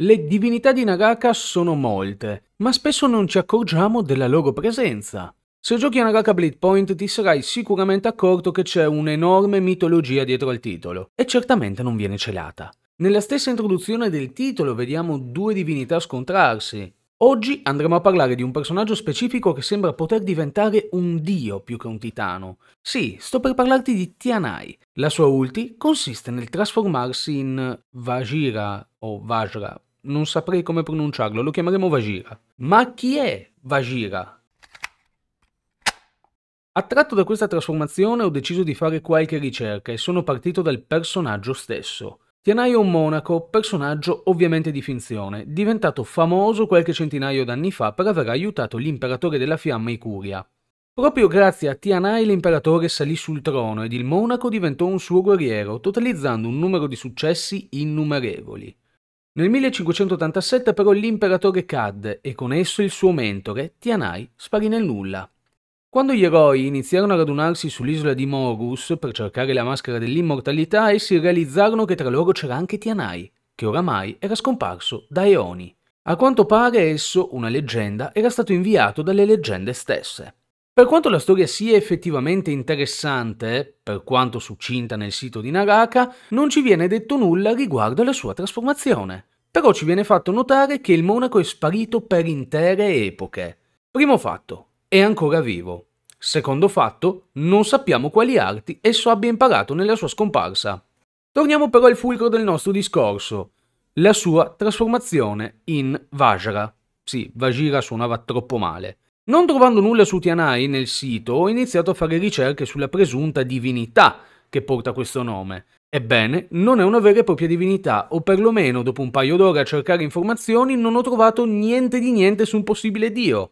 Le divinità di Nagaka sono molte, ma spesso non ci accorgiamo della loro presenza. Se giochi a Nagaka Blade Point ti sarai sicuramente accorto che c'è un'enorme mitologia dietro al titolo, e certamente non viene celata. Nella stessa introduzione del titolo vediamo due divinità scontrarsi. Oggi andremo a parlare di un personaggio specifico che sembra poter diventare un dio più che un titano. Sì, sto per parlarti di Tianai. La sua ulti consiste nel trasformarsi in Vajira o Vajra, non saprei come pronunciarlo, lo chiameremo Vagira. Ma chi è Vagira? Attratto da questa trasformazione ho deciso di fare qualche ricerca e sono partito dal personaggio stesso. Tianai è un monaco, personaggio ovviamente di finzione, diventato famoso qualche centinaio d'anni fa per aver aiutato l'imperatore della fiamma Icuria. Proprio grazie a Tianai l'imperatore salì sul trono ed il monaco diventò un suo guerriero, totalizzando un numero di successi innumerevoli. Nel 1587 però l'imperatore cadde e con esso il suo mentore, Tianai, sparì nel nulla. Quando gli eroi iniziarono a radunarsi sull'isola di Morus per cercare la maschera dell'immortalità, essi realizzarono che tra loro c'era anche Tianai, che oramai era scomparso da eoni. A quanto pare esso, una leggenda, era stato inviato dalle leggende stesse. Per quanto la storia sia effettivamente interessante, per quanto succinta nel sito di Naraka, non ci viene detto nulla riguardo alla sua trasformazione. Però ci viene fatto notare che il monaco è sparito per intere epoche. Primo fatto, è ancora vivo. Secondo fatto, non sappiamo quali arti esso abbia imparato nella sua scomparsa. Torniamo però al fulcro del nostro discorso, la sua trasformazione in Vajra. Sì, Vajira suonava troppo male. Non trovando nulla su Tianai nel sito, ho iniziato a fare ricerche sulla presunta divinità che porta questo nome. Ebbene, non è una vera e propria divinità, o perlomeno dopo un paio d'ore a cercare informazioni non ho trovato niente di niente su un possibile dio.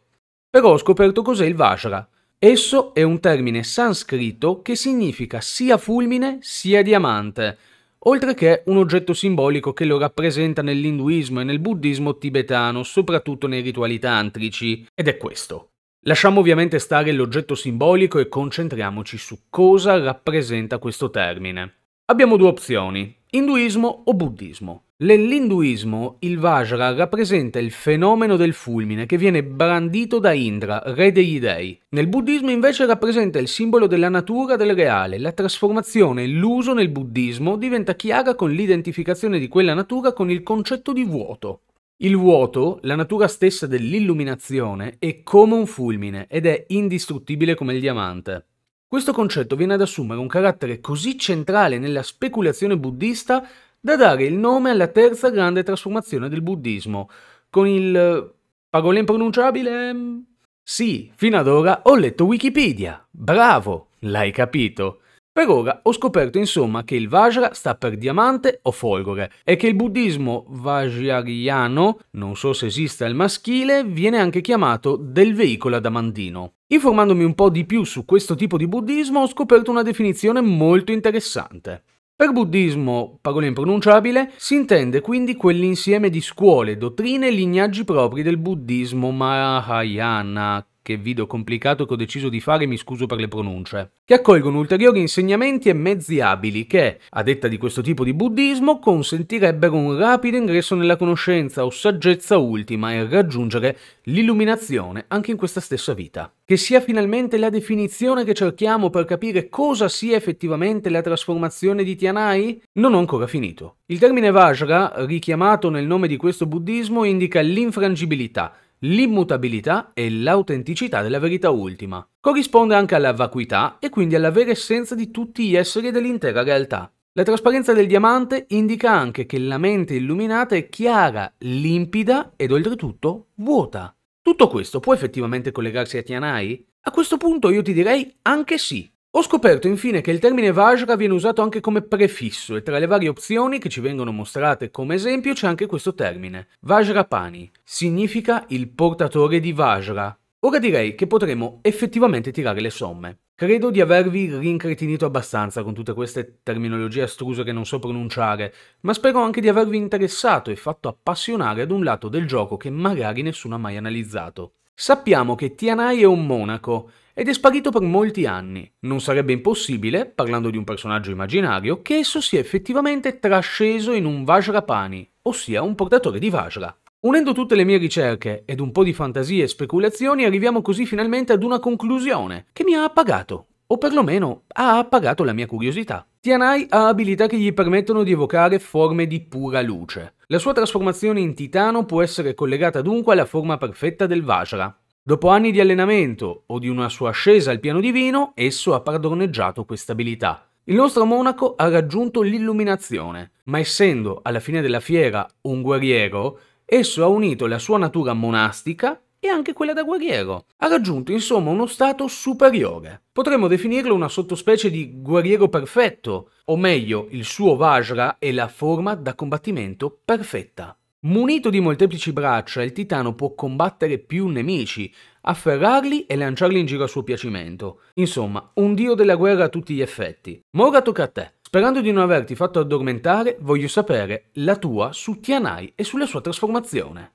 Però ho scoperto cos'è il Vajra. Esso è un termine sanscrito che significa sia fulmine sia diamante, oltre che un oggetto simbolico che lo rappresenta nell'induismo e nel buddismo tibetano, soprattutto nei rituali tantrici, ed è questo. Lasciamo ovviamente stare l'oggetto simbolico e concentriamoci su cosa rappresenta questo termine. Abbiamo due opzioni, induismo o buddismo. Nell'induismo il Vajra rappresenta il fenomeno del fulmine che viene brandito da Indra, re degli dei. Nel buddismo invece rappresenta il simbolo della natura del reale. La trasformazione e l'uso nel buddismo diventa chiara con l'identificazione di quella natura con il concetto di vuoto. Il vuoto, la natura stessa dell'illuminazione, è come un fulmine ed è indistruttibile come il diamante. Questo concetto viene ad assumere un carattere così centrale nella speculazione buddista da dare il nome alla terza grande trasformazione del buddismo, con il... parola impronunciabile? Mm, sì, fino ad ora ho letto Wikipedia. Bravo, l'hai capito. Per ora ho scoperto insomma che il Vajra sta per diamante o folgore e che il buddismo vajrayano, non so se esista il maschile, viene anche chiamato del veicolo adamantino. Informandomi un po' di più su questo tipo di buddismo ho scoperto una definizione molto interessante. Per buddismo, parola impronunciabile, si intende quindi quell'insieme di scuole, dottrine e lignaggi propri del buddismo Mahayana, che video complicato che ho deciso di fare, mi scuso per le pronunce, che accolgono ulteriori insegnamenti e mezzi abili che, a detta di questo tipo di buddismo, consentirebbero un rapido ingresso nella conoscenza o saggezza ultima e raggiungere l'illuminazione anche in questa stessa vita. Che sia finalmente la definizione che cerchiamo per capire cosa sia effettivamente la trasformazione di Tianai? Non ho ancora finito. Il termine Vajra, richiamato nel nome di questo buddismo, indica l'infrangibilità, l'immutabilità e l'autenticità della verità ultima. Corrisponde anche alla vacuità e quindi alla vera essenza di tutti gli esseri dell'intera realtà. La trasparenza del diamante indica anche che la mente illuminata è chiara, limpida ed oltretutto vuota. Tutto questo può effettivamente collegarsi a Tianai? A questo punto io ti direi anche sì, ho scoperto infine che il termine Vajra viene usato anche come prefisso e tra le varie opzioni che ci vengono mostrate come esempio c'è anche questo termine, Vajrapani, significa il portatore di Vajra. Ora direi che potremo effettivamente tirare le somme. Credo di avervi rincretinito abbastanza con tutte queste terminologie astruse che non so pronunciare, ma spero anche di avervi interessato e fatto appassionare ad un lato del gioco che magari nessuno ha mai analizzato. Sappiamo che Tianai è un monaco ed è sparito per molti anni. Non sarebbe impossibile, parlando di un personaggio immaginario, che esso sia effettivamente trasceso in un Vajrapani, ossia un portatore di Vajra. Unendo tutte le mie ricerche ed un po' di fantasie e speculazioni, arriviamo così finalmente ad una conclusione che mi ha appagato o perlomeno ha appagato la mia curiosità. Tianai ha abilità che gli permettono di evocare forme di pura luce. La sua trasformazione in titano può essere collegata dunque alla forma perfetta del Vajra. Dopo anni di allenamento o di una sua ascesa al piano divino, esso ha padroneggiato questa abilità. Il nostro monaco ha raggiunto l'illuminazione, ma essendo alla fine della fiera un guerriero, esso ha unito la sua natura monastica e anche quella da guerriero. Ha raggiunto insomma uno stato superiore. Potremmo definirlo una sottospecie di guerriero perfetto, o meglio, il suo Vajra è la forma da combattimento perfetta. Munito di molteplici braccia, il titano può combattere più nemici, afferrarli e lanciarli in giro a suo piacimento. Insomma, un dio della guerra a tutti gli effetti. Ma ora tocca a te. Sperando di non averti fatto addormentare, voglio sapere la tua su Tianai e sulla sua trasformazione.